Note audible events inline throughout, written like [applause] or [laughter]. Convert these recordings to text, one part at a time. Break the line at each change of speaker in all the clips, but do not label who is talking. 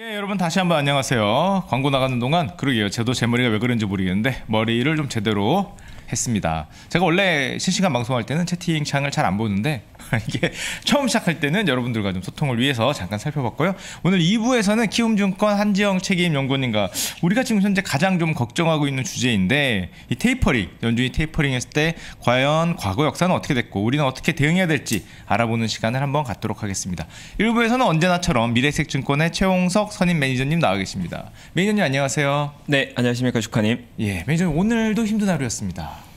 예, 여러분 다시 한번 안녕하세요. 광고 나가는 동안 그러게요. 저도 제 머리가 왜 그런지 모르겠는데 머리를 좀 제대로 했습니다. 제가 원래 실시간 방송할 때는 채팅창을 잘 안 보는데 [laughs] 이게 처음 시작할 때는 여러분들과 좀 소통을 위해서 잠깐 살펴봤고요. 오늘 2부에서는 키움증권 한지영 책임 연구원님과 우리가 지금 현재 가장 좀 걱정하고 있는 주제인데 이 테이퍼링 연준이 테이퍼링 했을 때 과연 과거 역사는 어떻게 됐고 우리는 어떻게 대응해야 될지 알아보는 시간을 한번 갖도록 하겠습니다. 1부에서는 언제나처럼 미래색증권의 최홍석
선임 매니저님 나와 계십니다. 매니저님 안녕하세요. 네 안녕하십니까 주카님. 예 매니저님 오늘도 힘든 하루였습니다.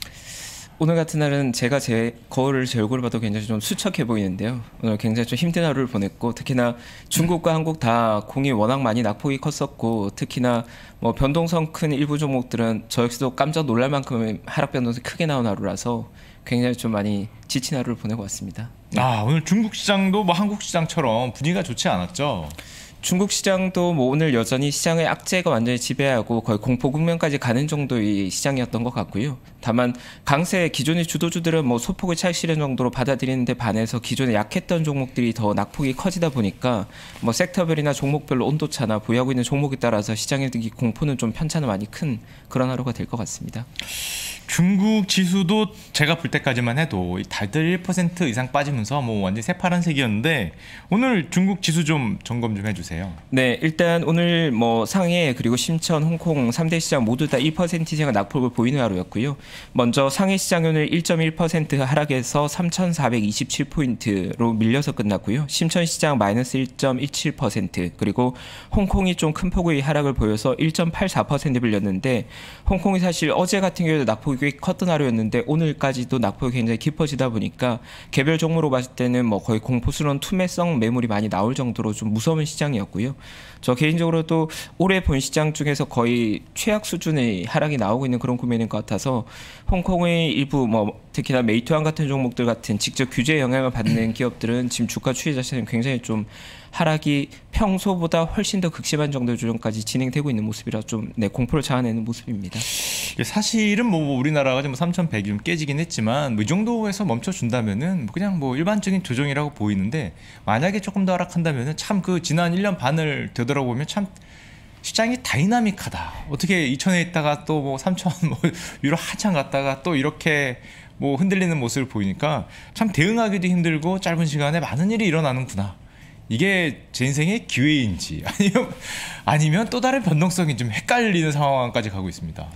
오늘 같은 날은 제가 제 거울을 제 얼굴을 봐도 굉장히 좀 수척해 보이는데요. 오늘 굉장히 좀 힘든 하루를 보냈고 특히나 중국과 한국 다 공이 워낙 많이 낙폭이 컸었고 특히나 뭐 변동성 큰 일부 종목들은 저 역시도 깜짝 놀랄 만큼의 하락 변동성이 크게 나온 하루라서 굉장히 좀 많이 지친 하루를 보내고 왔습니다. 아 오늘 중국 시장도 뭐 한국 시장처럼 분위기가 좋지 않았죠? 중국 시장도 뭐 오늘 여전히 시장의 악재가 완전히 지배하고 거의 공포 국면까지 가는 정도의 시장이었던 것 같고요. 다만 강세 기존의 주도주들은 뭐소폭을찰 실현 정도로 받아들이는데 반해서 기존에 약했던 종목들이 더 낙폭이 커지다 보니까 뭐 섹터별이나 종목별로 온도차나 보유하고 있는 종목에 따라서 시장의 공포는 좀 편차는 많이 큰 그런 하루가 될 것 같습니다. 중국 지수도 제가 볼 때까지만 해도 달들 1% 이상
빠지면서 뭐 완전 새파란색이었는데 오늘 중국 지수 좀 점검 좀 해주세요.
네, 일단 오늘 뭐 상해 그리고 심천, 홍콩 3대 시장 모두 다 1% 이상의 낙폭을 보이는 하루였고요. 먼저 상해 시장 오늘 1.1% 하락해서 3,427포인트로 밀려서 끝났고요. 심천 시장 마이너스 1.17% 그리고 홍콩이 좀 큰 폭의 하락을 보여서 1.84% 밀렸는데 홍콩이 사실 어제 같은 경우에도 낙폭이 컸던 하루였는데 오늘까지도 낙폭이 굉장히 깊어지다 보니까 개별 종목으로 봤을 때는 뭐 거의 공포스러운 투매성 매물이 많이 나올 정도로 좀 무서운 시장이었고요. 저 개인적으로도 올해 본 시장 중에서 거의 최악 수준의 하락이 나오고 있는 그런 구매인 것 같아서 홍콩의 일부 뭐 특히나 메이투안 같은 종목들 같은 직접 규제 영향을 받는 기업들은 지금 주가 추이 자체는 굉장히 좀 하락이 평소보다 훨씬 더 극심한 정도의 조정까지 진행되고 있는 모습이라 좀 네, 공포를 자아내는 모습입니다. 사실은
뭐, 뭐 우리나라가 지금 3,100이 뭐 깨지긴 했지만 뭐 이 정도에서 멈춰준다면은 뭐 그냥 뭐 일반적인 조정이라고 보이는데 만약에 조금 더하락한다면참그 지난 1년 반을 되돌아보면 참 시장이 다이나믹하다. 어떻게 2천에 있다가 또 뭐 3천 뭐 위로 [laughs] 한참 갔다가 또 이렇게 뭐 흔들리는 모습을 보이니까 참 대응하기도 힘들고 짧은 시간에 많은 일이 일어나는구나. 이게 제 인생의 기회인지 [laughs] 아니면 아니면 또 다른 변동성이 좀 헷갈리는 상황까지 가고 있습니다.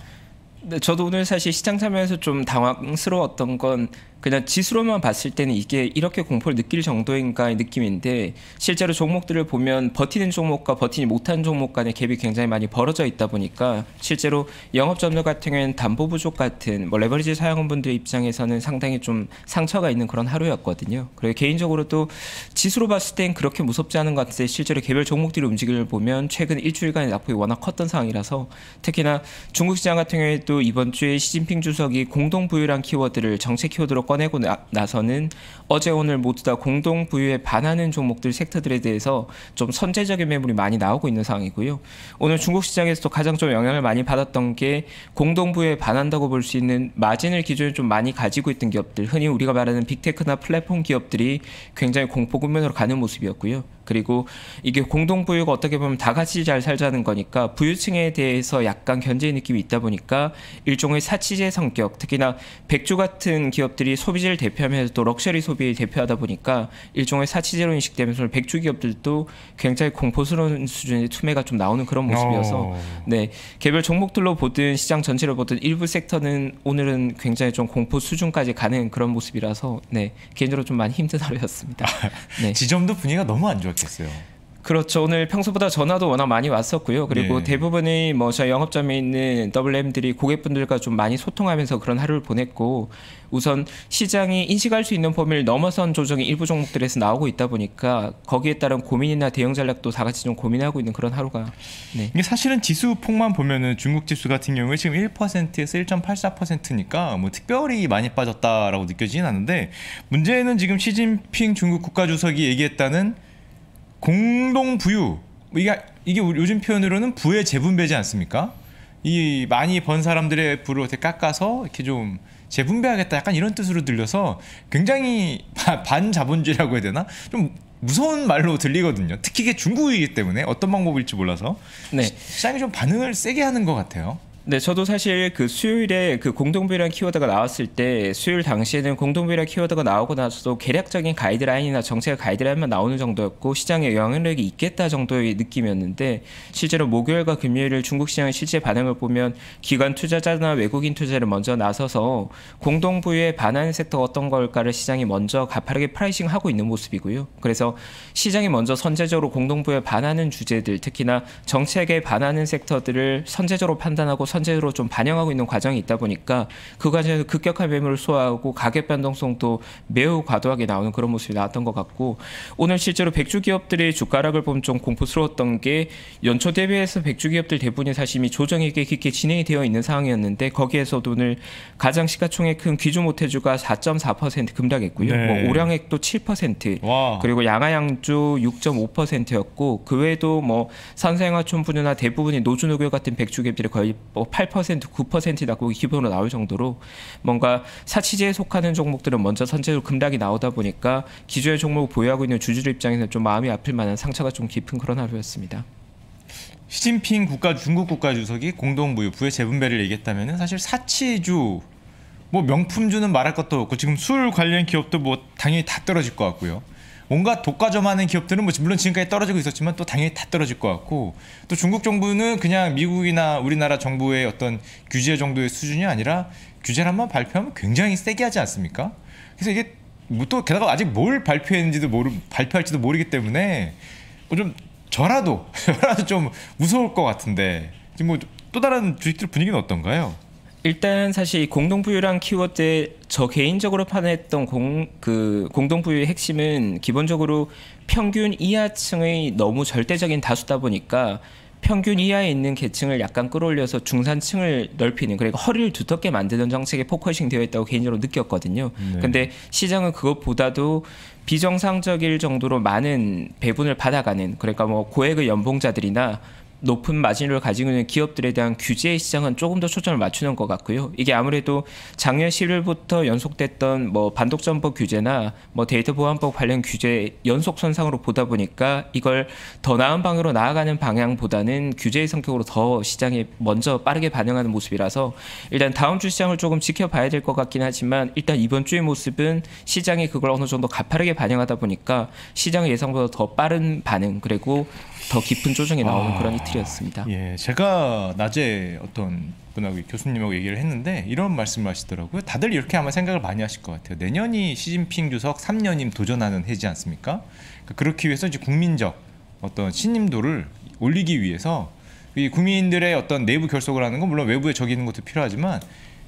네, 저도 오늘 사실 시장 참여에서 좀 당황스러웠던 건 그냥 지수로만 봤을 때는 이게 이렇게 공포를 느낄 정도인가의 느낌인데 실제로 종목들을 보면 버티는 종목과 버티지 못한 종목 간의 갭이 굉장히 많이 벌어져 있다 보니까 실제로 영업점들 같은 경우에는 담보 부족 같은 뭐 레버리지 사용분들 입장에서는 상당히 좀 상처가 있는 그런 하루였거든요. 그리고 개인적으로도 지수로 봤을 땐 그렇게 무섭지 않은 것 같은데 실제로 개별 종목들의 움직임을 보면 최근 일주일간의 낙폭이 워낙 컸던 상황이라서 특히나 중국 시장 같은 경우에도 이번 주에 시진핑 주석이 공동 부유란 키워드를 정책 키워드로 꺼 꺼내고 나, 서는 어제 오늘 모두 다 공동 부유에 반하는 종목들 섹터들에 대해서 좀 선제적인 매물이 많이 나오고 있는 상황이고요. 오늘 중국 시장에서도 가장 좀 영향을 많이 받았던 게 공동 부유에 반한다고 볼 수 있는 마진을 기준으좀 많이 가지고 있던 기업들, 흔히 우리가 말하는 빅테크나 플랫폼 기업들이 굉장히 공포 국면으로 가는 모습이었고요. 그리고 이게 공동부유가 어떻게 보면 다 같이 잘 살자는 거니까 부유층에 대해서 약간 견제의 느낌이 있다 보니까 일종의 사치제 성격, 특히나 백조 같은 기업들이 소비재를 대표하면서 도 럭셔리 소비를 대표하다 보니까 일종의 사치제로 인식되면서 백조 기업들도 굉장히 공포스러운 수준의 투매가 좀 나오는 그런 모습이어서 어. 네 개별 종목들로 보든 시장 전체를 보든 일부 섹터는 오늘은 굉장히 좀 공포 수준까지 가는 그런 모습이라서 네 개인적으로 좀 많이 힘든 하루였습니다.
[laughs] 네. 지점도 분위기가 너무 안 좋았기 그랬어요
그렇죠. 오늘 평소보다 전화도 워낙 많이 왔었고요. 그리고 네. 대부분의 뭐 저희 영업점에 있는 WM들이 고객분들과 좀 많이 소통하면서 그런 하루를 보냈고 우선 시장이 인식할 수 있는 범위를 넘어선 조정이 일부 종목들에서 나오고 있다 보니까 거기에 따른 고민이나 대응 전략도 다 같이 좀 고민하고 있는 그런 하루가 네. 이게 사실은 지수 폭만 보면은 중국 지수 같은 경우에 지금 1%에서
1.84%니까 뭐 특별히 많이 빠졌다라고 느껴지진 않는데 문제는 지금 시진핑 중국 국가 주석이 얘기했다는 공동 부유 뭐 이게 이게 요즘 표현으로는 부의 재분배지 않습니까? 이 많이 번 사람들의 부를 어떻게 깎아서 이렇게 좀 재분배하겠다 약간 이런 뜻으로 들려서 굉장히 반자본주의라고 해야 되나 좀 무서운 말로 들리거든요. 특히 이게 중국이기 때문에 어떤 방법일지 몰라서 네. 시장이 좀 반응을 세게 하는 것 같아요.
네, 저도 사실 그 수요일에 그 공동비란 키워드가 나왔을 때 수요일 당시에는 공동비란 키워드가 나오고 나서도 계략적인 가이드라인이나 정책 가이드라인만 나오는 정도였고 시장에 영향력이 있겠다 정도의 느낌이었는데 실제로 목요일과 금요일을 중국 시장의 실제 반응을 보면 기관 투자자나 외국인 투자를 먼저 나서서 공동부위에반하는 섹터 가 어떤 걸까를 시장이 먼저 가파르게 프라이싱하고 있는 모습이고요. 그래서 시장이 먼저 선제적으로 공동부에 위 반하는 주제들 특히나 정책에 반하는 섹터들을 선제적으로 판단하고 선 천재로 좀 반영하고 있는 과정이 있다 보니까 그 과정에서 급격한 매물을 소화하고 가격 변동성도 매우 과도하게 나오는 그런 모습이 나왔던 것 같고 오늘 실제로 백주 기업들의 주가락을 보면 좀 공포스러웠던 게 연초 대비해서 백주 기업들 대부분이 사실 이미 조정이 꽤 깊게 진행이 되어 있는 상황이었는데 거기에서도 오늘 가장 시가총액 큰 귀주 모태주가 4.4% 급락했고요. 네. 뭐 오량액도 7% 와. 그리고 양하양주 6.5%였고 그 외에도 뭐 산생화촌 분유나 대부분이 노준우교 같은 백주 기업들이 거의 뭐뭐 8%, 9%다 거기 기본으로 나올 정도로 뭔가 사치제에 속하는 종목들은 먼저 선제로 급락이 나오다 보니까 기존의 종목을 보유하고 있는 주주들 입장에서는 좀 마음이 아플 만한 상처가 좀 깊은 그런 하루였습니다.
시진핑 국가 중국 국가 주석이 공동 무역 부의 재분배를 얘기했다면 사실 사치주 뭐 명품주는 말할 것도 없고 지금 술 관련 기업도 뭐 당연히 다 떨어질 것 같고요. 뭔가 독과점하는 기업들은 뭐 물론 지금까지 떨어지고 있었지만 또 당연히 다 떨어질 것 같고 또 중국 정부는 그냥 미국이나 우리나라 정부의 어떤 규제 정도의 수준이 아니라 규제를 한번 발표하면 굉장히 세게 하지 않습니까? 그래서 이게 뭐 또 게다가 아직 뭘 발표했는지도 모르 발표할지도 모르기 때문에 뭐좀 저라도 [laughs] 저라도 좀
무서울 것 같은데 지금 뭐또 다른 주식들 분위기는 어떤가요? 일단 사실 공동부유란 키워드 저 개인적으로 판단했던 공, 그 공동부유의 핵심은 기본적으로 평균 이하층의 너무 절대적인 다수다 보니까 평균 이하에 있는 계층을 약간 끌어올려서 중산층을 넓히는 그러니까 허리를 두텁게 만드는 정책에 포커싱 되어 있다고 개인적으로 느꼈거든요. 네. 근데 시장은 그것보다도 비정상적일 정도로 많은 배분을 받아가는 그러니까 뭐 고액의 연봉자들이나 높은 마진율을 가지고 있는 기업들에 대한 규제 시장은 조금 더 초점을 맞추는 것 같고요. 이게 아무래도 작년 1 1월부터 연속됐던 뭐 반독점법 규제나 뭐 데이터 보안법 관련 규제 연속 선상으로 보다 보니까 이걸 더 나은 방으로 향 나아가는 방향보다는 규제의 성격으로 더 시장에 먼저 빠르게 반영하는 모습이라서 일단 다음 주 시장을 조금 지켜봐야 될 것 같긴 하지만 일단 이번 주의 모습은 시장이 그걸 어느 정도 가파르게 반영하다 보니까 시장 예상보다 더 빠른 반응 그리고 더 깊은 조정이 나오는 아, 그런
이틀이었습니다. 예, 제가 낮에 어떤 분하고 교수님하고 얘기를 했는데 이런 말씀을 하시더라고요. 다들 이렇게 아마 생각을 많이 하실 것 같아요. 내년이 시진핑 주석 3년임 도전하는 해지 않습니까? 그러니까 그렇기 위해서 이제 국민적 어떤 신임도를 올리기 위해서 이 국민들의 어떤 내부 결속을 하는 건 물론 외부에 적이는 것도 필요하지만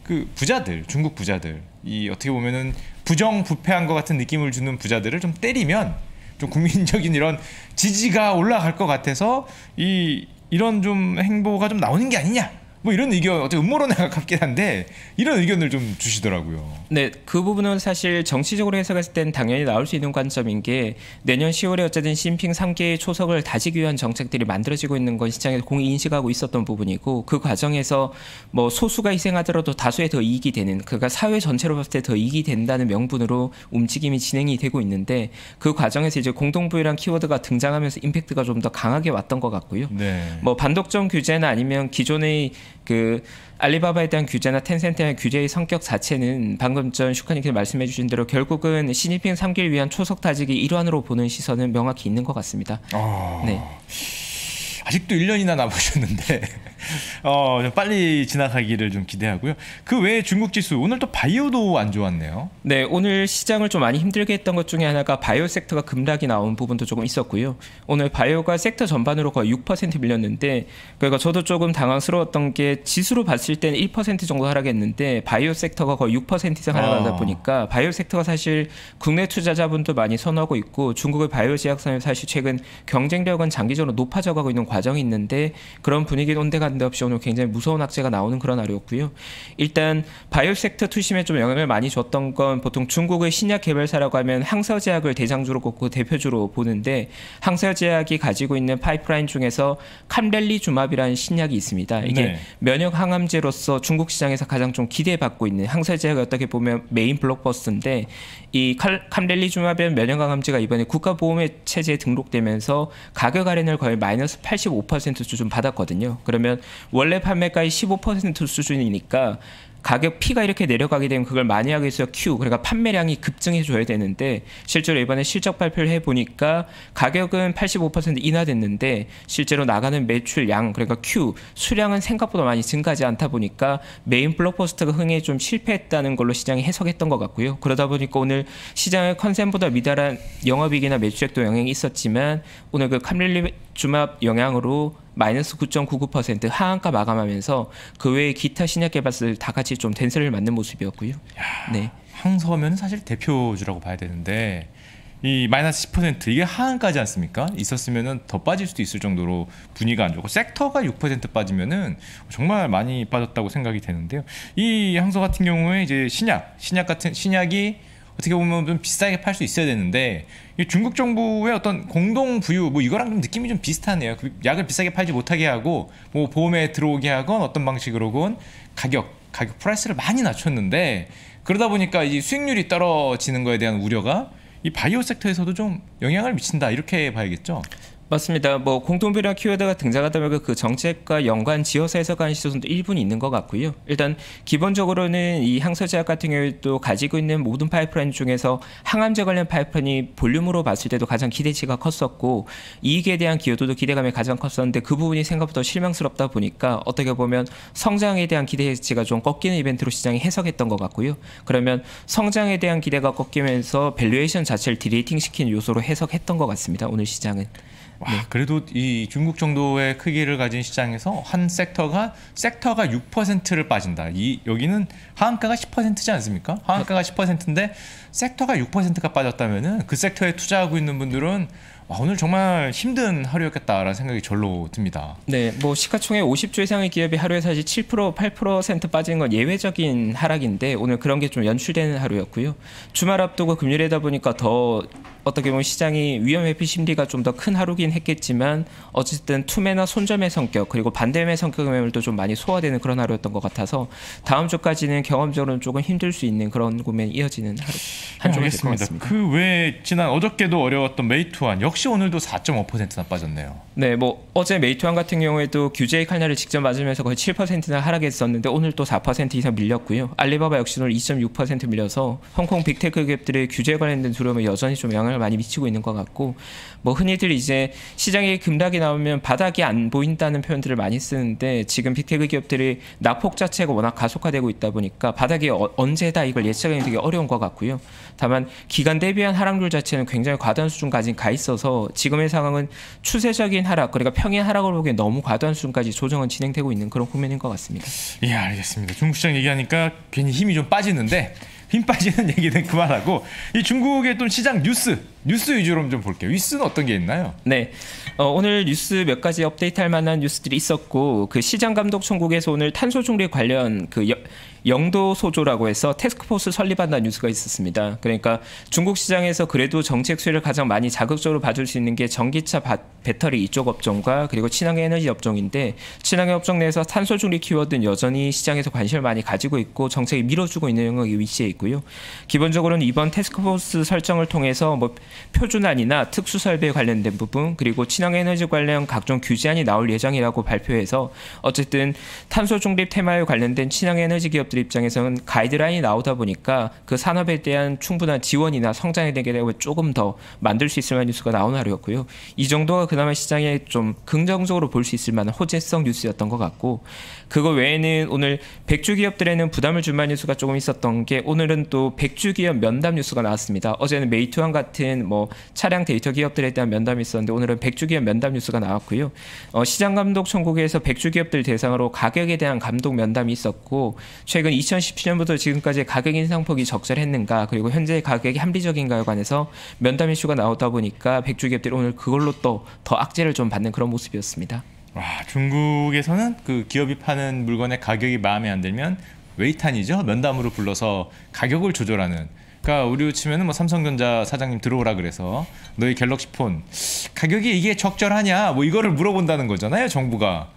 그 부자들 중국 부자들 이 어떻게 보면은 부정부패한 것 같은 느낌을 주는 부자들을 좀 때리면 좀 국민적인 이런 지지가 올라갈 것 같아서 이 이런 좀 행보가 좀 나오는 게 아니냐 뭐 이런 의견 어떻게 음모론에 가깝긴 한데 이런 의견을 좀 주시더라고요.
네, 그 부분은 사실 정치적으로 해석했을 땐 당연히 나올 수 있는 관점인 게 내년 10월에 어쨌든 시핑 3개의 초석을 다지기 위한 정책들이 만들어지고 있는 건 시장에서 공이 인식하고 있었던 부분이고 그 과정에서 뭐 소수가 희생하더라도 다수에 더 이익이 되는 그러니까 사회 전체로 봤을 때 더 이익이 된다는 명분으로 움직임이 진행이 되고 있는데 그 과정에서 이제 공동부유란 키워드가 등장하면서 임팩트가 좀 더 강하게 왔던 것 같고요. 네. 뭐 반독점 규제나 아니면 기존의 그 알리바바에 대한 규제나 텐센트에 대한 규제의 성격 자체는 방금 전 슈카님께서 말씀해 주신 대로 결국은 신입행 삼기를 위한 초석 다지기 일환으로 보는 시선은 명확히 있는 것 같습니다. 아... 네. 아직도
1년이나 남으셨는데 [laughs] 어, 좀 빨리 지나가기를 좀 기대하고요. 그 외에
중국 지수 오늘 또 바이오도 안 좋았네요. 네, 오늘 시장을 좀 많이 힘들게 했던 것 중에 하나가 바이오 섹터가 급락이 나온 부분도 조금 있었고요. 오늘 바이오가 섹터 전반으로 거의 6% 밀렸는데 그러니까 저도 조금 당황스러웠던 게 지수로 봤을 때는 1% 정도 하락했는데 바이오 섹터가 거의 6% 이상 하락하다 아. 보니까 바이오 섹터가 사실 국내 투자자분도 많이 선호하고 있고 중국의 바이오 제약산는 사실 최근 경쟁력은 장기적으로 높아져가고 있는 과 과정이 있는데 그런 분위기 온데간데 없이 오늘 굉장히 무서운 악재가 나오는 그런 하루였고요. 일단 바이오 섹터 투심에 좀 영향을 많이 줬던 건 보통 중국의 신약 개발사라고 하면 항서제약을 대상주로 꼽고 대표주로 보는데 항서제약이 가지고 있는 파이프라인 중에서 캄렐리주마비라는 신약이 있습니다. 이게 네. 면역 항암제로서 중국 시장에서 가장 좀 기대받고 있는 항서제약이 어떻게 보면 메인 블록버스인데 이캄렐리주마비는 면역 항암제가 이번에 국가보험의 체제에 등록되면서 가격 할인을 거의 마이너스 80 85% 수준 받았거든요. 그러면 원래 판매가의 15% 수준이니까 가격 P가 이렇게 내려가게 되면 그걸 많이 하기 위해서 Q 그러니까 판매량이 급증해 줘야 되는데 실제로 이번에 실적 발표를 해 보니까 가격은 85% 인하됐는데 실제로 나가는 매출량 그러니까 Q 수량은 생각보다 많이 증가하지 않다 보니까 메인 블록버스터가 흥에 좀 실패했다는 걸로 시장이 해석했던 것 같고요. 그러다 보니까 오늘 시장의 컨셉보다 미달한 영업이익이나 매출액도 영향이 있었지만 오늘 그 카밀리 주합 영향으로 마이너스 9.99% 하한가 마감하면서 그 외에 기타 신약 개발사들 다 같이 좀 댄스를 맞는 모습이었고요. 야, 네. 항서면 사실 대표주라고 봐야 되는데
이 마이너스 10% 이게 하한가지 않습니까? 있었으면은 더 빠질 수도 있을 정도로 분위기가 안 좋고 섹터가 6% 빠지면은 정말 많이 빠졌다고 생각이 되는데요. 이 항서 같은 경우에 이제 신약, 신약 같은 신약이 어떻게 보면 좀 비싸게 팔 수 있어야 되는데 중국 정부의 어떤 공동 부유 뭐 이거랑 좀 느낌이 좀 비슷하네요. 그 약을 비싸게 팔지 못하게 하고 뭐 보험에 들어오게 하건 어떤 방식으로건 가격 가격 프라이스를 많이 낮췄는데 그러다 보니까 이 수익률이 떨어지는 거에 대한 우려가 이 바이오
섹터에서도 좀 영향을 미친다 이렇게 봐야겠죠. 맞습니다. 뭐공통비례 키워드가 등장하다 보니까 그 정책과 연관 지어서 해석하는 시선도 일부는 있는 것 같고요. 일단 기본적으로는 이 항설제약 같은 경우에도 가지고 있는 모든 파이프라인 중에서 항암제 관련 파이프라인이 볼륨으로 봤을 때도 가장 기대치가 컸었고 이익에 대한 기여도도 기대감이 가장 컸었는데 그 부분이 생각보다 실망스럽다 보니까 어떻게 보면 성장에 대한 기대치가 좀 꺾이는 이벤트로 시장이 해석했던 것 같고요. 그러면 성장에 대한 기대가 꺾이면서 밸류에이션 자체를 디레이팅 시킨 요소로 해석했던 것 같습니다. 오늘 시장은. 와, 네. 그래도 이 중국 정도의
크기를 가진 시장에서 한 섹터가 섹터가 6%를 빠진다. 이 여기는 하한가가 10%지 않습니까? 하한가가 10%인데 섹터가 6%가 빠졌다면은 그 섹터에 투자하고 있는 분들은 아, 오늘 정말 힘든 하루였겠다라는 생각이 절로 듭니다.
네, 뭐 시가총액 50조 이상의 기업이 하루에 사실 7% 8%빠지건 예외적인 하락인데 오늘 그런 게 좀 연출되는 하루였고요. 주말 앞두고 금요일이다 보니까 더 어떻게 보면 시장이 위험 회피 심리가 좀 더 큰 하루긴 했겠지만 어쨌든 투매나 손절의 성격 그리고 반대매 성격임에도 좀 많이 소화되는 그런 하루였던 것 같아서 다음 주까지는 경험적으로는 조금 힘들 수 있는 그런 고민이 이어지는 하루 한 주가 네,
습니다그외 지난
어저께도 어려웠던 메이투안 역시 역시 오늘도 4.5%나 빠졌네요. 네, 뭐 어제 메이투안 같은 경우에도 규제의 칼날을 직접 맞으면서 거의 7%나 하락했었는데 오늘 또 4% 이상 밀렸고요. 알리바바 역시 오늘 2.6% 밀려서 홍콩 빅테크 기업들의 규제 관련된 두려움에 여전히 좀 영향을 많이 미치고 있는 것 같고 뭐 흔히들 이제 시장에 급락이 나오면 바닥이 안 보인다는 표현들을 많이 쓰는데 지금 빅테크 기업들이 낙폭 자체가 워낙 가속화되고 있다 보니까 바닥이 어, 언제다 이걸 예측하기 되게 어려운 것 같고요. 다만 기간 대비한 하락률 자체는 굉장히 과도한 수준까지 가 있어서 지금의 상황은 추세적인 하락 그러니까 평행 하락을 보기엔 너무 과도한 수준까지 조정은 진행되고 있는 그런 국면인 것 같습니다.
예 알겠습니다. 중국 시장 얘기하니까 괜히 힘이 좀 빠지는데 힘 빠지는 [laughs] 얘기는 그만하고 이 중국의 또 시장 뉴스
뉴스 위주로 좀 볼게요. 위스는 어떤 게 있나요? 네. 어, 오늘 뉴스 몇 가지 업데이트할 만한 뉴스들이 있었고 그 시장 감독 총국에서 오늘 탄소 중립 관련 그 여, 영도 소조라고 해서 테스크포스 설립한다는 뉴스가 있었습니다. 그러니까 중국 시장에서 그래도 정책 수혜를 가장 많이 자극적으로 봐줄 수 있는 게 전기차 바, 배터리 이쪽 업종과 그리고 친환경 에너지 업종인데 친환경 업종 내에서 탄소 중립 키워드는 여전히 시장에서 관심을 많이 가지고 있고 정책이 밀어주고 있는 영역이 위치해 있고요. 기본적으로는 이번 테스크포스 설정을 통해서 뭐 표준안이나 특수설비에 관련된 부분 그리고 친환에너지 경 관련 각종 규제안이 나올 예정이라고 발표해서 어쨌든 탄소 중립 테마에 관련된 친환에너지 경 기업들 입장에서는 가이드라인이 나오다 보니까 그 산업에 대한 충분한 지원이나 성장에 대 되고 조금 더 만들 수 있을 만한 뉴스가 나온 하루였고요. 이 정도가 그나마 시장에 좀 긍정적으로 볼 수 있을 만한 호재성 뉴스였던 것 같고 그거 외에는 오늘 백주 기업들에는 부담을 줄 만한 뉴스가 조금 있었던 게 오늘은 또 백주 기업 면담 뉴스가 나왔습니다. 어제는 메이투항 같은 뭐 차량 데이터 기업들에 대한 면담이 있었는데 오늘은 백주 기업 면담 뉴스가 나왔고요. 어, 시장 감독 청국에서 백주 기업들 대상으로 가격에 대한 감독 면담이 있었고 최근 2017년부터 지금까지 가격 인상폭이 적절했는가 그리고 현재 가격이 합리적인가에 관해서 면담 이슈가 나오다 보니까 백주 기업들이 오늘 그걸로 또 더 악재를 좀 받는 그런 모습이었습니다. 와, 아, 중국에서는 그 기업이 파는 물건의 가격이 마음에 안 들면 웨이탄이죠
면담으로 불러서 가격을 조절하는 그러니까 우리로 치면뭐 삼성전자 사장님 들어오라 그래서 너희 갤럭시 폰 가격이 이게 적절하냐 뭐 이거를 물어본다는 거잖아요 정부가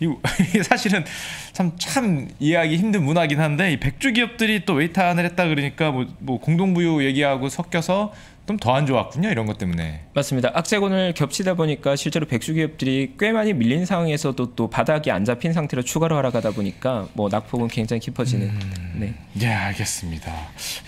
이 [laughs] 사실은 참참 참 이해하기 힘든 문화긴 한데 이 백주 기업들이 또 웨이탄을 했다 그러니까 뭐, 뭐 공동부유 얘기하고 섞여서 좀더안
좋았군요 이런 것 때문에 맞습니다 악재곤을 겹치다 보니까 실제로 백수 기업들이 꽤 많이 밀린 상황에서도 또 바닥이 안 잡힌 상태로 추가로 하락하다 보니까 뭐 낙폭은 굉장히 깊어지는 음...
네. 예 알겠습니다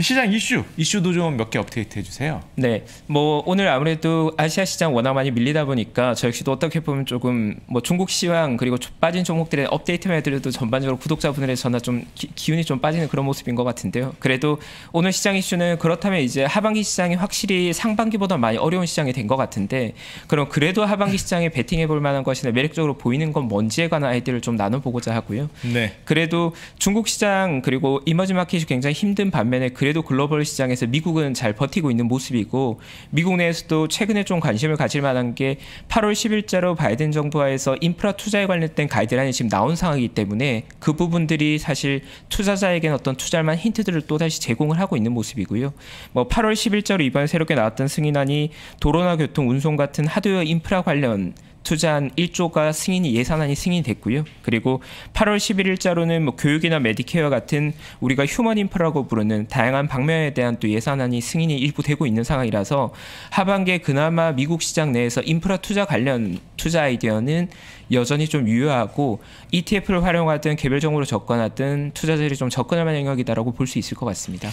시장 이슈 이슈도 좀 몇 개 업데이트 해주세요 네뭐 오늘 아무래도 아시아 시장 워낙 많이 밀리다 보니까 저 역시도 어떻게 보면 조금 뭐 중국 시황 그리고 빠진 종목들의 업데이트만 해드려도 전반적으로 구독자분들의 전화 좀 기, 운이좀 빠지는 그런 모습인 것 같은데요 그래도 오늘 시장 이슈는 그렇다면 이제 하반기 시장이 확실히 확실히 상반기보다 많이 어려운 시장이 된 것 같은데 그럼 그래도 하반기 시장에 베팅해 볼 만한 것이나 매력적으로 보이는 건 뭔지에 관한 아이디어를 좀 나눠보고자 하고요. 네. 그래도 중국 시장 그리고 이머징 마켓이 굉장히 힘든 반면에 그래도 글로벌 시장에서 미국은 잘 버티고 있는 모습이고 미국 내에서도 최근에 좀 관심을 가질 만한 게 8월 10일자로 바이든 정부하에서 인프라 투자에 관련된 가이드라인이 지금 나온 상황이기 때문에 그 부분들이 사실 투자자에겐 어떤 투자할 만한 힌트들을 또다시 제공을 하고 있는 모습이고요. 뭐 8월 1 0일자로 이번 에 새롭게 나왔던 승인안이 도로나 교통, 운송 같은 하드웨어 인프라 관련 투자한 1조가 승인이 예산안이 승인됐고요. 그리고 8월 11일자로는 뭐 교육이나 메디케어 같은 우리가 휴먼 인프라고 부르는 다양한 방면에 대한 또 예산안이 승인이 일부 되고 있는 상황이라서 하반기에 그나마 미국 시장 내에서 인프라 투자 관련 투자 아이디어는 여전히 좀 유효하고 ETF를 활용하든 개별적으로 접근하든 투자자들이 좀 접근할 만한 영역이다라고 볼 수 있을 것 같습니다.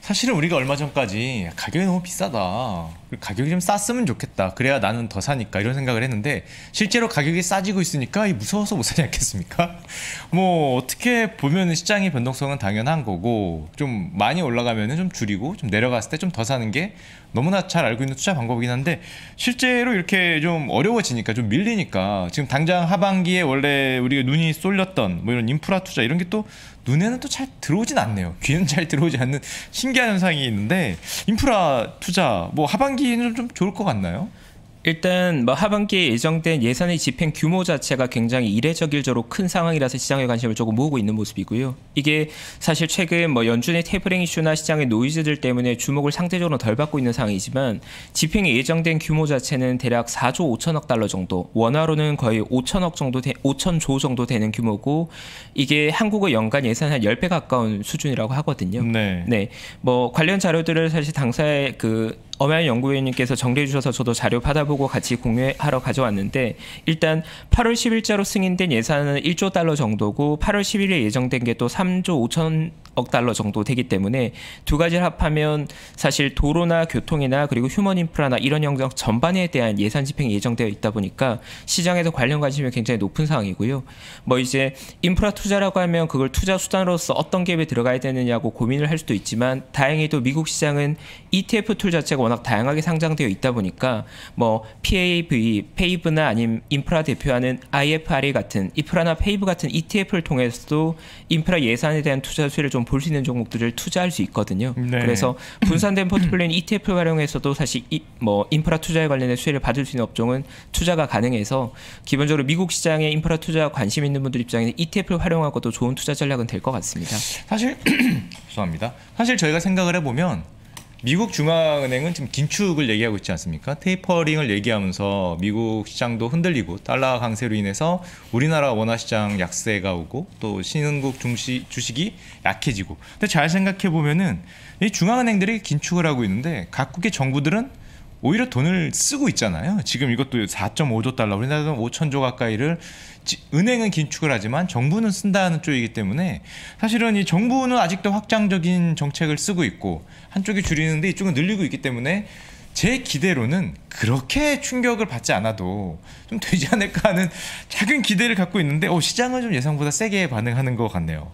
사실은 우리가 얼마 전까지 가격이 너무 비싸다. 가격이 좀 쌌으면 좋겠다. 그래야 나는 더 사니까 이런 생각을 했는데 실제로 가격이 싸지고 있으니까 무서워서 못 사지 않겠습니까? [laughs] 뭐 어떻게 보면 시장의 변동성은 당연한 거고 좀 많이 올라가면 좀 줄이고 좀 내려갔을 때 좀 더 사는 게 너무나 잘 알고 있는 투자 방법이긴 한데 실제로 이렇게 좀 어려워지니까 좀 밀리니까 지금 당장 하반기에 원래 우리가 눈이 쏠렸던 뭐 이런 인프라 투자 이런 게 또 눈에는 또 잘 들어오진 않네요. 귀는 잘 들어오지 않는 [laughs] 신기한 현상이 있는데 인프라 투자 뭐 하반기에는
좀 좋을 것 같나요? 일단 뭐 하반기에 예정된 예산의 집행 규모 자체가 굉장히 이례적일저로 큰 상황이라서 시장의 관심을 조금 모으고 있는 모습이고요. 이게 사실 최근 뭐 연준의 테이퍼링 이슈나 시장의 노이즈들 때문에 주목을 상대적으로 덜 받고 있는 상황이지만 집행이 예정된 규모 자체는 대략 4조 5천억 달러 정도, 원화로는 거의 5천억 정도, 되, 5천조 정도 되는 규모고 이게 한국의 연간 예산 한 10배 가까운 수준이라고 하거든요. 네. 네. 뭐 관련 자료들을 사실 당사의 그 엄한 연구위원님께서 정리해 주셔서 저도 자료 받아보고 같이 공유하러 가져왔는데 일단 8월 10일자로 승인된 예산은 1조 달러 정도고 8월 10일에 예정된 게 또 3조 5천억 달러 정도 되기 때문에 두 가지를 합하면 사실 도로나 교통이나 그리고 휴먼 인프라나 이런 영역 전반에 대한 예산 집행이 예정되어 있다 보니까 시장에서 관련 관심이 굉장히 높은 상황이고요. 뭐 이제 인프라 투자라고 하면 그걸 투자 수단으로서 어떤 계획에 들어가야 되느냐고 고민을 할 수도 있지만 다행히도 미국 시장은 ETF 툴 자체가 워낙 다양하게 상장되어 있다 보니까 뭐 PAV, 페이브나 아님 인프라 대표하는 IFRA 같은 이프라나 페이브 같은 ETF를 통해서도 인프라 예산에 대한 투자 수혜를 좀 볼 수 있는 종목들을 투자할 수 있거든요. 네. 그래서 분산된 포트폴리오인 ETF 활용해서도 사실 이, 뭐 인프라 투자에 관련된 수혜를 받을 수 있는 업종은 투자가 가능해서 기본적으로 미국 시장에 인프라 투자 관심 있는 분들 입장에는 ETF를 활용하고도 좋은 투자 전략은 될 것 같습니다.
사실 [clears throat]
죄송합니다. 사실 저희가 생각을 해보면 미국 중앙은행은 지금 긴축을
얘기하고 있지 않습니까? 테이퍼링을 얘기하면서 미국 시장도 흔들리고 달러 강세로 인해서 우리나라 원화 시장 약세가 오고 또 신흥국 중시, 주식이 약해지고. 근데 잘 생각해 보면은 이 중앙은행들이 긴축을 하고 있는데 각국의 정부들은 오히려 돈을 쓰고 있잖아요. 지금 이것도 4.5조 달러, 우리나라는 5천조 가까이를 은행은 긴축을 하지만 정부는 쓴다는 쪽이기 때문에 사실은 이 정부는 아직도 확장적인 정책을 쓰고 있고 한쪽이 줄이는데 이쪽은 늘리고 있기 때문에 제 기대로는 그렇게 충격을 받지 않아도 좀 되지 않을까 하는 작은
기대를 갖고 있는데 어, 시장은 좀 예상보다 세게 반응하는 것 같네요.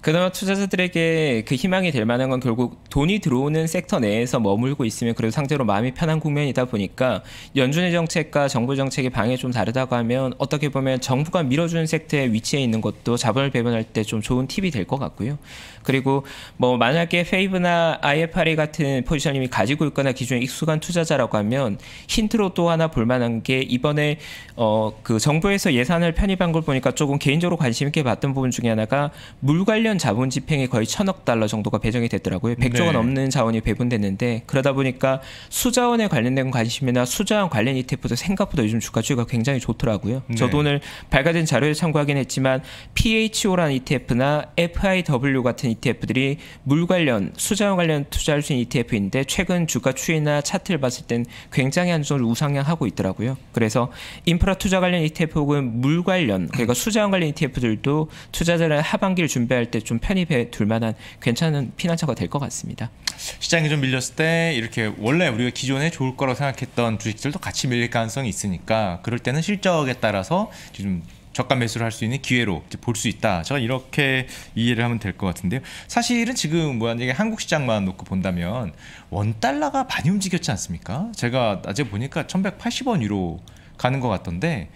그나마 투자자들에게 그 희망이 될 만한 건 결국 돈이 들어오는 섹터 내에서 머물고 있으면 그래도 상대로 마음이 편한 국면이다 보니까 연준의 정책과 정부 정책의 방향이 좀 다르다고 하면 어떻게 보면 정부가 밀어주는 섹터에 위치해 있는 것도 자본을 배분할 때 좀 좋은 팁이 될 것 같고요. 그리고 뭐 만약에 페이브나 IFRA 같은 포지션님이 가지고 있거나 기존에 익숙한 투자자라고 하면 힌트로 또 하나 볼 만한 게 이번에 어 그 정부에서 예산을 편입한 걸 보니까 조금 개인적으로 관심 있게 봤던 부분 중에 하나가 물 관련 1년 자본 집행에 거의 천억 달러 정도가 배정이 됐더라고요. 100조가 넘는 자원이 배분됐는데 그러다 보니까 수자원에 관련된 관심이나 수자원 관련 ETF도 생각보다 요즘 주가 추이가 굉장히 좋더라고요. 네. 저도 오늘 발표된 자료를 참고하긴 했지만 PHO라는 ETF나 FIW 같은 ETF들이 물 관련 수자원 관련 투자할 수 있는 ETF인데 최근 주가 추이나 차트를 봤을 땐 굉장히 한쪽으 우상향하고 있더라고요. 그래서 인프라 투자 관련 ETF 혹은 물 관련 그러니까 수자원 관련 ETF들도 투자자는 하반기를 준비할 때 이제 좀 편입해 둘 만한 괜찮은 피난처가 될 것 같습니다.
시장이 좀 밀렸을 때 이렇게 원래 우리가 기존에 좋을 거라고 생각했던 주식들도 같이 밀릴 가능성이 있으니까 그럴 때는 실적에 따라서 좀 저가 매수를 할 수 있는 기회로 볼 수 있다. 제가 이렇게 이해를 하면 될 것 같은데요. 사실은 지금 뭐 만약에 한국 시장만 놓고 본다면 원 달러가 많이 움직였지 않습니까? 제가 낮에 보니까 1,180원 위로 가는 것 같던데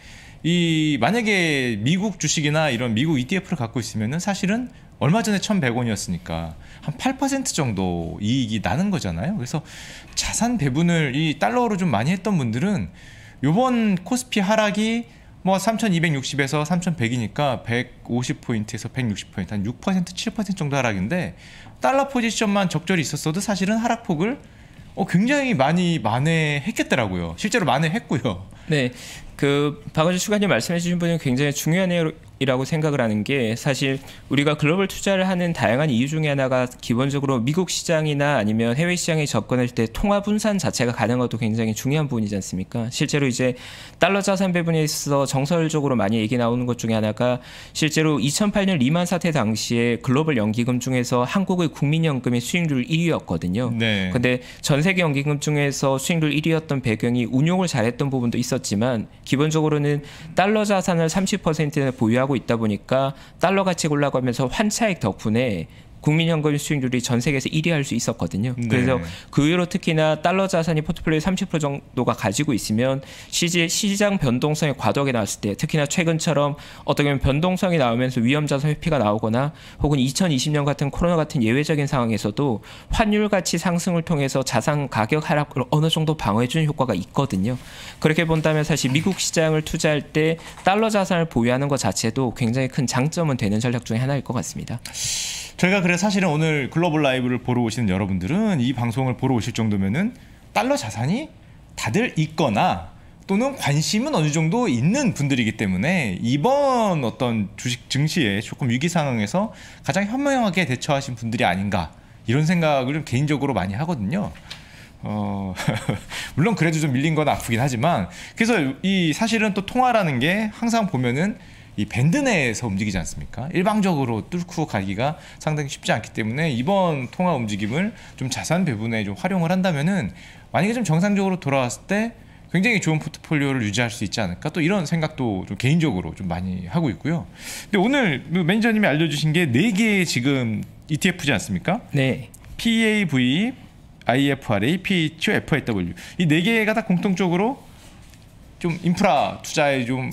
이 만약에 미국 주식이나 이런 미국 ETF를 갖고 있으면은 사실은 얼마 전에 1,100원이었으니까 한 8% 정도 이익이 나는 거잖아요. 그래서 자산 배분을 이 달러로 좀 많이 했던 분들은 요번 코스피 하락이 뭐 3,260에서 3,100이니까 150포인트에서 160포인트 한6% 7% 정도 하락인데 달러 포지션만 적절히 있었어도 사실은 하락폭을 어, 굉장히 많이
만회했겠더라고요. 실제로 만회했고요. 네. 그박원전 추가님 말씀해 주신 분이 굉장히 중요한 이라고 생각을 하는 게 사실 우리가 글로벌 투자를 하는 다양한 이유 중에 하나가 기본적으로 미국 시장이나 아니면 해외 시장에 접근할 때 통화 분산 자체가 가능것도 굉장히 중요한 부분이지 않습니까? 실제로 이제 달러 자산 배분에 있어 서 정설적으로 많이 얘기 나오는 것 중에 하나가 실제로 2008년 리만 사태 당시에 글로벌 연기금 중에서 한국의 국민연금의 수익률 1위였거든요. 네. 근데 전 세계 연기금 중에서 수익률 1위였던 배경이 운용을 잘했던 부분도 있었지만 기본적으로는 달러 자산을 30%나 보유하고 일하고 있다 보니까 달러 가치 올라가면서 환차익 덕분에 국민연금 수익률이 전 세계에서 1위 할 수 있었거든요. 네. 그래서 그 이후로 특히나 달러 자산이 포트폴리오의 30% 정도가 가지고 있으면 시지, 시장 변동성이 과도하게 나왔을 때 특히나 최근처럼 어떻게 보면 변동성이 나오면서 위험 자산 회피가 나오거나 혹은 2020년 같은 코로나 같은 예외적인 상황에서도 환율 가치 상승을 통해서 자산 가격 하락을 어느 정도 방어해 주는 효과가 있거든요. 그렇게 본다면 사실 미국 시장을 투자할 때 달러 자산을 보유하는 것 자체도 굉장히 큰 장점은 되는 전략 중에 하나일 것 같습니다. 저희가 그래
사실은 오늘 글로벌 라이브를 보러 오시는 여러분들은 이 방송을 보러 오실 정도면은 달러 자산이 다들 있거나 또는 관심은 어느 정도 있는 분들이기 때문에 이번 어떤 주식 증시에 조금 위기 상황에서 가장 현명하게 대처하신 분들이 아닌가 이런 생각을 좀 개인적으로 많이 하거든요. 어, [laughs] 물론 그래도 좀 밀린 건 아프긴 하지만 그래서 이 사실은 또 통화라는 게 항상 보면은 이 밴드 내에서 움직이지 않습니까? 일방적으로 뚫고 가기가 상당히 쉽지 않기 때문에 이번 통화 움직임을 좀 자산 배분에 좀 활용을 한다면은 만약에 좀 정상적으로 돌아왔을 때 굉장히 좋은 포트폴리오를 유지할 수 있지 않을까 또 이런 생각도 좀 개인적으로 좀 많이 하고 있고요. 근데 오늘 뭐 매니저님이 알려주신 게 네 개의 지금 ETF지 않습니까? 네. PAV, IFRA, PHO, FIW 이 네 개가 다 공통적으로 좀 인프라 투자에 좀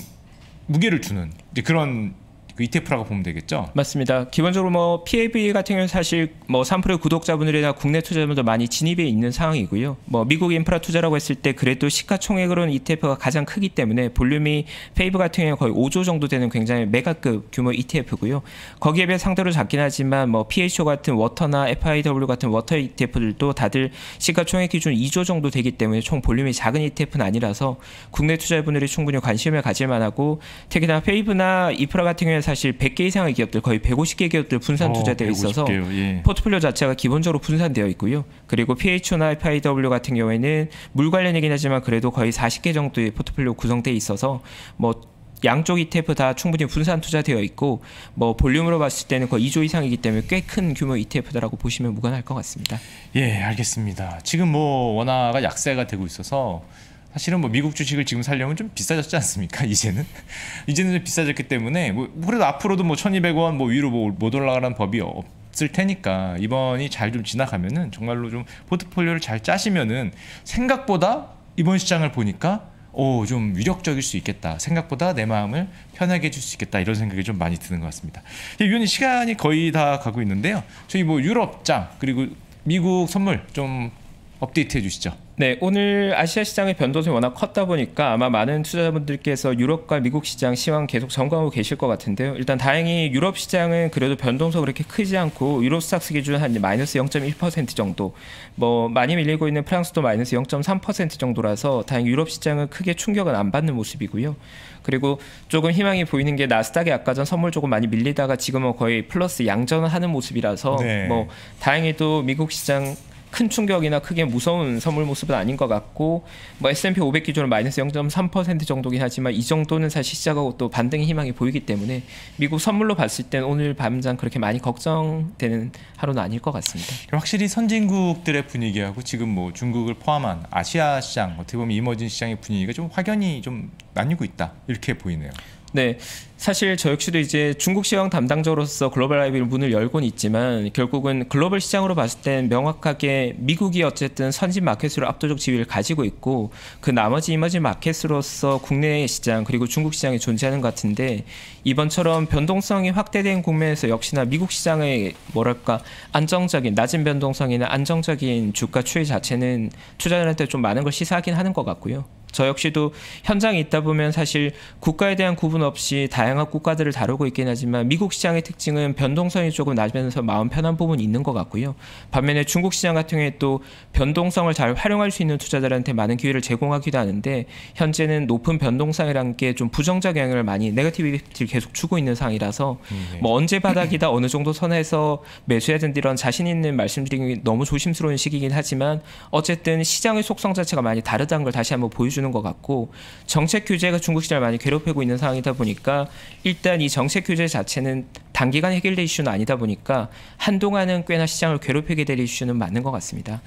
무게를
주는 그런 그 이테프라고 e 보면 되겠죠? 맞습니다. 기본적으로 뭐 PAV 같은 경우 사실 뭐 산프로 구독자분들이나 국내 투자자분들 많이 진입해 있는 상황이고요. 뭐 미국 인프라 투자라고 했을 때 그래도 시가총액으로는 ETF가 가장 크기 때문에 볼륨이 페이브 같은 경우 거의 5조 정도 되는 굉장히 메가급 규모 ETF고요. 거기에 비해 상대로 작긴 하지만 뭐 PHO 같은 워터나 FIW 같은 워터 ETF들도 다들 시가총액 기준 2조 정도 되기 때문에 총 볼륨이 작은 ETF는 아니라서 국내 투자자분들이 충분히 관심을 가질 만하고 특히나 페이브나 이프라 같은 경우 사실 100개 이상의 기업들 거의 150개 기업들 분산 어, 투자되어 있어서 예. 포트폴리오 자체가 기본적으로 분산되어 있고요. 그리고 PHO나 FIW 같은 경우에는 물 관련이긴 하지만 그래도 거의 40개 정도의 포트폴리오 구성돼 있어서 뭐 양쪽 ETF 다 충분히 분산 투자되어 있고 뭐 볼륨으로 봤을 때는 거의 2조 이상이기 때문에 꽤 큰 규모 ETF다라고 보시면 무관할 것 같습니다. 예, 알겠습니다. 지금 뭐 원화가 약세가
되고 있어서 사실은 뭐 미국 주식을 지금 살려면 좀 비싸졌지 않습니까? [laughs] 이제는 이제는 좀 비싸졌기 때문에 뭐, 뭐 그래도 앞으로도 뭐 1,200원 뭐 위로 뭐 못 올라가는 법이 없을 테니까 이번이 잘 좀 지나가면은 정말로 좀 포트폴리오를 잘 짜시면은 생각보다 이번 시장을 보니까 오, 좀 위력적일 수 있겠다. 생각보다 내 마음을 편하게 해줄 수 있겠다. 이런 생각이 좀 많이 드는 것 같습니다. 예, 위원님 시간이 거의 다 가고 있는데요. 저희 뭐 유럽장 그리고 미국 선물 좀 업데이트 해주시죠.
네, 오늘 아시아 시장의 변동성이 워낙 컸다 보니까 아마 많은 투자자분들께서 유럽과 미국 시장 시황 계속 점검하고 계실 것 같은데요. 일단 다행히 유럽 시장은 그래도 변동성 그렇게 크지 않고 유로 스탁스 기준 한 마이너스 0.1% 정도, 뭐 많이 밀리고 있는 프랑스도 마이너스 0.3% 정도라서 다행히 유럽 시장은 크게 충격은 안 받는 모습이고요. 그리고 조금 희망이 보이는 게 나스닥이 아까 전 선물 조금 많이 밀리다가 지금은 거의 플러스 양전을 하는 모습이라서 네. 뭐 다행히도 미국 시장 큰 충격이나 크게 무서운 선물 모습은 아닌 것 같고 뭐 S&P 500 기준으로 마이너스 0.3% 정도긴 하지만 이 정도는 사실 시작하고 또 반등의 희망이 보이기 때문에 미국 선물로 봤을 땐 오늘 밤장 그렇게 많이 걱정되는 하루는 아닐 것 같습니다. 확실히 선진국들의 분위기하고 지금 뭐 중국을 포함한 아시아 시장 어떻게 보면 이머진 시장의 분위기가 좀 확연히 좀 나뉘고 있다 이렇게 보이네요. 네. 사실 저 역시도 이제 중국 시장 담당자로서 글로벌 라이브의 문을 열곤 있지만 결국은 글로벌 시장으로 봤을 땐 명확하게 미국이 어쨌든 선진 마켓으로 압도적 지위를 가지고 있고 그 나머지 이머지 마켓으로서 국내 시장 그리고 중국 시장이 존재하는 것 같은데 이번처럼 변동성이 확대된 국면에서 역시나 미국 시장의 뭐랄까 안정적인 낮은 변동성이나 안정적인 주가 추이 자체는 투자자한테 좀 많은 걸 시사하긴 하는 것 같고요. 저 역시도 현장에 있다 보면 사실 국가에 대한 구분 없이 다양한 국가들을 다루고 있긴 하지만 미국 시장의 특징은 변동성이 조금 낮으면서 마음 편한 부분이 있는 것 같고요. 반면에 중국 시장 같은 경우에 또 변동성을 잘 활용할 수 있는 투자자들한테 많은 기회를 제공하기도 하는데 현재는 높은 변동성이라는게 좀 부정적 영향을 많이 네거티브티를 계속 주고 있는 상황이라서 음, 네. 뭐 언제 바닥이다 어느 정도 선에서 매수해야 된다 이런 자신 있는 말씀드리기 너무 조심스러운 시기긴 이 하지만 어쨌든 시장의 속성 자체가 많이 다르다는 걸 다시 한번 보여주는 주는것 같고 정책 규제가 중국 시장을 많이 괴롭히고 있는 상황이다 보니까 일단 이 정책 규제 자체는 단기간 해결될 이슈는 아니다 보니까 한동안은 꽤나 시장을 괴롭히게 될 이슈는 맞는 것 같습니다.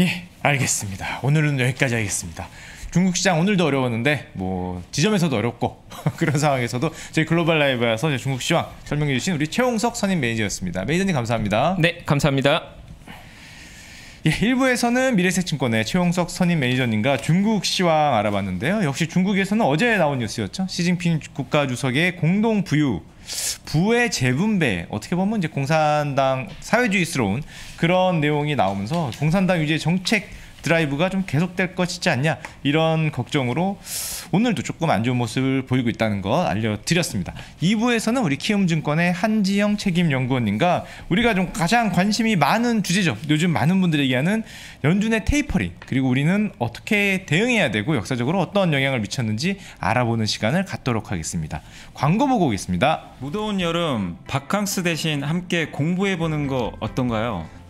예, 알겠습니다. 오늘은
여기까지 하겠습니다. 중국 시장 오늘도 어려웠는데 뭐 지점에서도 어렵고 [laughs] 그런 상황에서도 저희 글로벌 라이브에서 중국 시황 설명해 주신 우리 최홍석 선임 매니저였습니다. 매니저님 감사합니다. 네, 감사합니다. 예, 1부에서는 미래세증권의 최용석 선임 매니저님과 중국 시황 알아봤는데요. 역시 중국에서는 어제 나온 뉴스였죠. 시진핑 국가주석의 공동 부유 부의 재분배 어떻게 보면 이제 공산당 사회주의스러운 그런 내용이 나오면서 공산당 유지 정책 드라이브가 좀 계속될 것이지 않냐 이런 걱정으로 오늘도 조금 안 좋은 모습을 보이고 있다는 것 알려드렸습니다. 2부에서는 우리 키움증권의 한지영 책임연구원님과 우리가 좀 가장 관심이 많은 주제죠. 요즘 많은 분들이 얘기하는 연준의 테이퍼링 그리고 우리는 어떻게 대응해야 되고 역사적으로 어떤 영향을 미쳤는지 알아보는 시간을 갖도록 하겠습니다. 광고 보고 오겠습니다. 무더운 여름 바캉스 대신 함께 공부해보는
거 어떤가요?